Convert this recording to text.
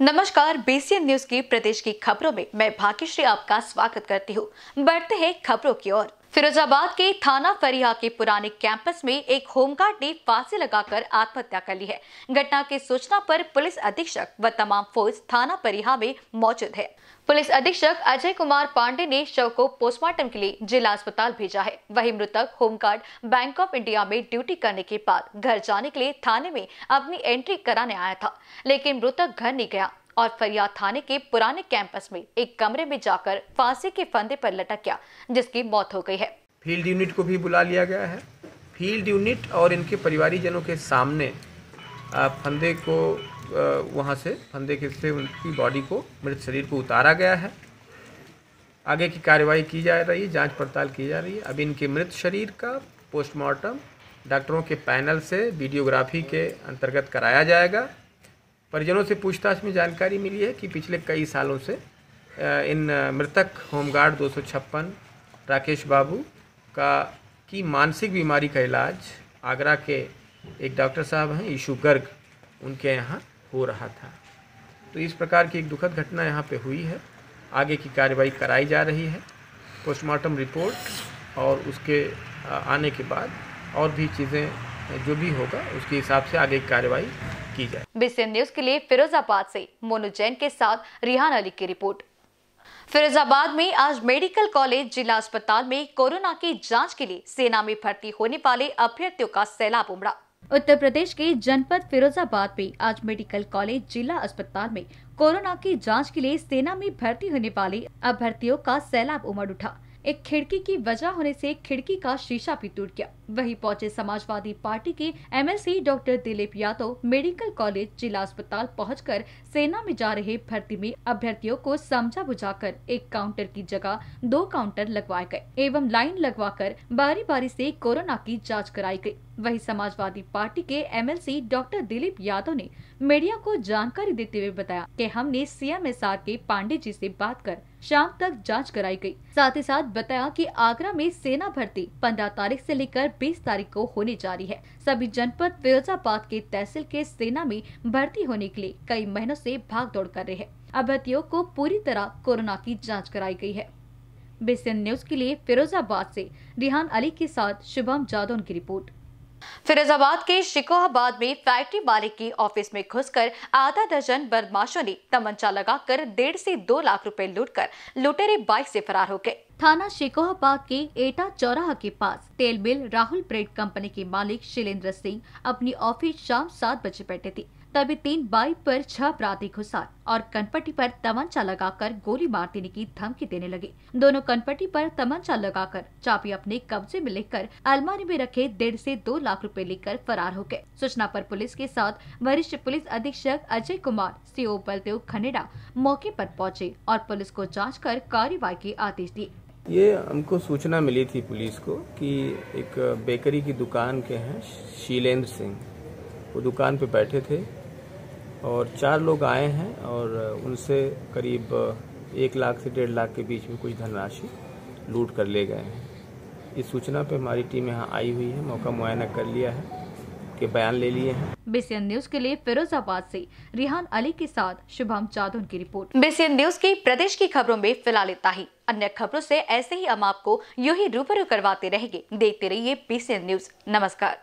नमस्कार BCN news की प्रदेश की खबरों में मैं भाग्यश्री आपका स्वागत करती हूँ बढ़ते हैं खबरों की ओर फिरोजाबाद के थाना फरिया के पुराने कैंपस में एक होमगार्ड ने फांसी लगाकर आत्महत्या कर ली है घटना की सूचना पर पुलिस अधीक्षक व तमाम फोर्स थाना परिहा में मौजूद है पुलिस अधीक्षक अजय कुमार पांडे ने शव को पोस्टमार्टम के लिए जिला अस्पताल भेजा है वही मृतक होमगार्ड बैंक ऑफ इंडिया में ड्यूटी करने के बाद घर जाने के लिए थाने में अपनी एंट्री कराने आया था लेकिन मृतक घर नहीं गया और फरियाद थाने के पुराने कैंपस में एक कमरे में जाकर फांसी के फंदे पर लटक गया जिसकी मौत हो गई है फील्ड यूनिट को भी बुला लिया गया है फील्ड यूनिट और इनके जनों के सामने फंदे को वहाँ से फंदे के से उनकी बॉडी को मृत शरीर को उतारा गया है आगे की कार्रवाई की जा रही है जांच पड़ताल की जा रही है अब इनके मृत शरीर का पोस्टमार्टम डॉक्टरों के पैनल से वीडियोग्राफी के अंतर्गत कराया जाएगा परिजनों से पूछताछ में जानकारी मिली है कि पिछले कई सालों से इन मृतक होमगार्ड दो राकेश बाबू का की मानसिक बीमारी का इलाज आगरा के एक डॉक्टर साहब हैं यीशु गर्ग उनके यहाँ हो रहा था तो इस प्रकार की एक दुखद घटना यहाँ पे हुई है आगे की कार्रवाई कराई जा रही है पोस्टमार्टम रिपोर्ट और उसके आने के बाद और भी चीज़ें जो भी होगा उसके हिसाब से आगे की कार्रवाई की जाए बीसीएन न्यूज के लिए फिरोजाबाद ऐसी मोनू जैन के साथ रिहान अली की रिपोर्ट फिरोजाबाद में आज मेडिकल कॉलेज जिला अस्पताल में कोरोना की जांच के लिए सेना में भर्ती होने वाले अभ्यर्थियों का सैलाब उमड़ा उत्तर प्रदेश के जनपद फिरोजाबाद में आज मेडिकल कॉलेज जिला अस्पताल में कोरोना की जांच के लिए सेना में भर्ती होने वाले अभ्यर्थियों का सैलाब उमड़ उठा एक खिड़की की वजह होने से खिड़की का शीशा भी टूट गया वहीं पहुंचे समाजवादी पार्टी के MLC doctor Dilip Yadav medical college जिला अस्पताल पहुँच सेना में जा रहे भर्ती में अभ्यर्थियों को समझा बुझा एक काउंटर की जगह दो काउंटर लगवाए गए एवं लाइन लगवा बारी बारी ऐसी कोरोना की जाँच कराई गयी वहीं समाजवादी पार्टी के एमएलसी डॉक्टर दिलीप यादव ने मीडिया को जानकारी देते हुए बताया कि हमने सीएम एस आर के पांडे जी से बात कर शाम तक जांच कराई गई। साथ ही साथ बताया कि आगरा में सेना भर्ती 15 तारीख से लेकर 20 तारीख को होने जा रही है सभी जनपद फिरोजाबाद के तहसील के सेना में भर्ती होने के लिए कई महीनों ऐसी भाग दौड़ कर रहे हैं अभ्यर्थियों को पूरी तरह कोरोना की जाँच कराई गयी है बेसन न्यूज के लिए फिरोजाबाद ऐसी रिहान अली के साथ शुभम जादौन की रिपोर्ट फिरोजाबाद के शिकोहाबाद में फैक्ट्री मालिक की ऑफिस में घुसकर आधा दर्जन बदमाशों ने तमंचा लगाकर डेढ़ से दो लाख रुपए लूटकर लुटेरे बाइक से फरार हो गए थाना बाग के एटा चौराहा के पास तेल मिल राहुल ब्रेड कंपनी के मालिक शिलेंद्र सिंह अपनी ऑफिस शाम सात बजे बैठे थे तभी तीन बाइक पर छह अपराधी घुसा और कनपट्टी पर तमंचा लगाकर गोली मार देने की धमकी देने लगे दोनों कनपट्टी पर तमंचा लगाकर चाबी अपने कब्जे में लेकर अलमारी में रखे डेढ़ से दो लाख रुपए लेकर फरार हो गए सूचना पर पुलिस के साथ वरिष्ठ पुलिस अधीक्षक अजय कुमार सीओ बलदेव खनेडा मौके पर पहुंचे और पुलिस को जाँच कर कार्यवाही के आदेश दिए ये हमको सूचना मिली थी पुलिस को कि एक बेकरी की दुकान के हैं शीलेंद्र सिंह वो दुकान पे बैठे थे और चार लोग आए हैं और उनसे करीब एक लाख से डेढ़ लाख के बीच में कुछ धनराशि लूट कर ले गए हैं इस सूचना पे हमारी टीम यहाँ आई हुई है मौका मुआयना कर लिया है के बयान ले लिए हैं बीसीएन न्यूज के लिए फिरोजाबाद से रिहान अली के साथ शुभम जादौन की रिपोर्ट बीसीएन न्यूज की प्रदेश की खबरों में फिलहाल इतना ही अन्य खबरों से ऐसे ही हम आपको यू ही रूबरू करवाते रहेंगे देखते रहिए बीसीएन न्यूज नमस्कार